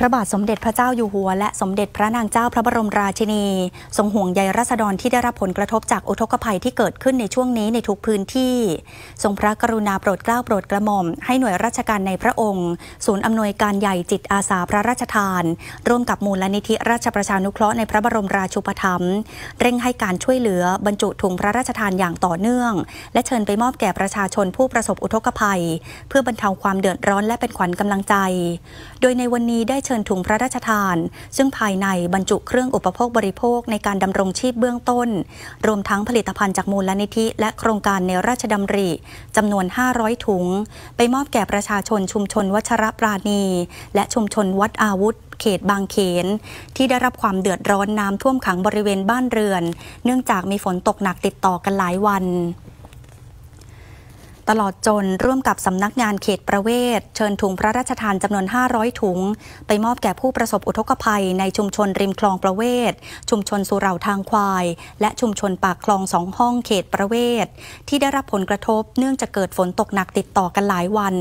พระบาทสมเด็จพระเจ้าอยู่หัวและ สมเด็จพระนางเจ้าพระบรมราชินีทรงห่วงใยรัษฎรที่ได้รับผลกระทบจากอุทกภัยที่เกิดขึ้นในช่วงนี้ในทุกพื้นที่ทรงพระกรุณาโปรดเกล้าโปรดกระหม่อม ให้หน่วยราชการในพระองค์ ศูนย์อำนวยการใหญ่จิตอาสาพระราชทานร่วมกับมูลนิธิราชประชานุเคราะห์ในพระบรมราชูปถัมภ์เร่งให้การช่วยเหลือบรรจุถุงพระราชทานอย่างต่อเนื่อง และเชิญไปมอบแก่ประชาชนผู้ประสบอุทกภัย เพื่อบรรเทาความเดือดร้อนและเป็นขวัญกำลังใจ โดยในวันนี้ได้เชิญถุงพระราชทาน ซึ่งภายในบรรจุเครื่องอุปโภคบริโภคในการดำรงชีพเบื้องต้น รวมทั้งผลิตภัณฑ์จากมูลลนิธิ และโครงการในราชดำริจำนวน 500 ถุง ไปมอบแก่ประชาชนชุมชนวัชรปราณี และชุมชนวัดอาวุธเขตบางเขน ที่ได้รับความเดือดร้อนน้ำท่วมขังบริเวณบ้านเรือน เนื่องจากมีฝนตกหนักติดต่อกันหลายวันตลอดจนร่วมกับสำนักงานเขตประเวศ เชิญถุงพระราชทานจำนวน 500ถุงไปมอบแก่ผู้ประสบอุทกภัยในชุมชนริมคลองประเวศ ชุมชนสุเหร่าทางควาย และชุมชนปากคลองสองห้องเขตประเวศ ที่ได้รับผลกระทบ เนื่องจากเกิดฝนตกหนักติดต่อกันหลายวัน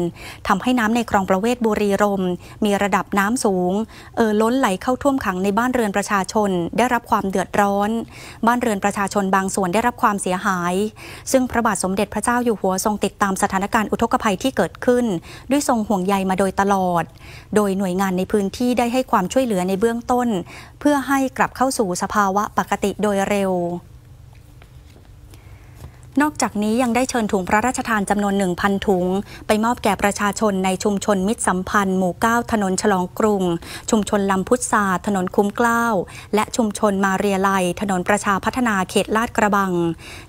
ทำให้น้ำในคลองประเวศบุรีรม มีระดับน้ำสูงเอ่อล้นไหลเข้าท่วมขังในบ้านเรือนประชาชน ได้รับความเดือดร้อน บ้านเรือนประชาชนบางส่วนได้รับความเสียหาย ซึ่งพระบาทสมเด็จพระเจ้าอยู่หัวทรงติดตามสถานการณ์อุทกภัยที่เกิดขึ้น ด้วยทรงห่วงใยมาโดยตลอด โดยหน่วยงานในพื้นที่ได้ให้ความช่วยเหลือในเบื้องต้น เพื่อให้กลับเข้าสู่สภาวะปกติโดยเร็วนอกจากนี้ยังได้เชิญถุงพระราชทานจำนวน 1,000 ถุง ไปมอบแก่ประชาชนในชุมชนมิตรสัมพันธ์หมู่9ถนนฉลองกรุง ชุมชนลำพุทธาถนนคุ้มเกล้าและชุมชนมาเรียไลถนนประชาพัฒนาเขตลาดกระบัง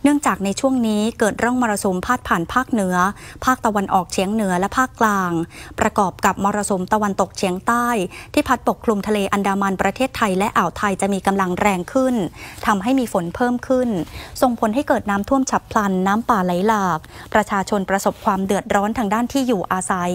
เนื่องจากในช่วงนี้เกิดร่องมรสุมพาดผ่านภาคเหนือ ภาคตะวันออกเฉียงเหนือและภาคกลาง ประกอบกับมรสุมตะวันตกเฉียงใต้ ที่พัดปกคลุมทะเลอันดามันประเทศไทยและอ่าวไทยจะมีกำลังแรงขึ้นทำให้มีฝนเพิ่มขึ้นส่งผลให้เกิดน้ำท่วมฉับพพลันน้ำป่าไหลหลาก ประชาชนประสบความเดือดร้อนทางด้านที่อยู่อาศัย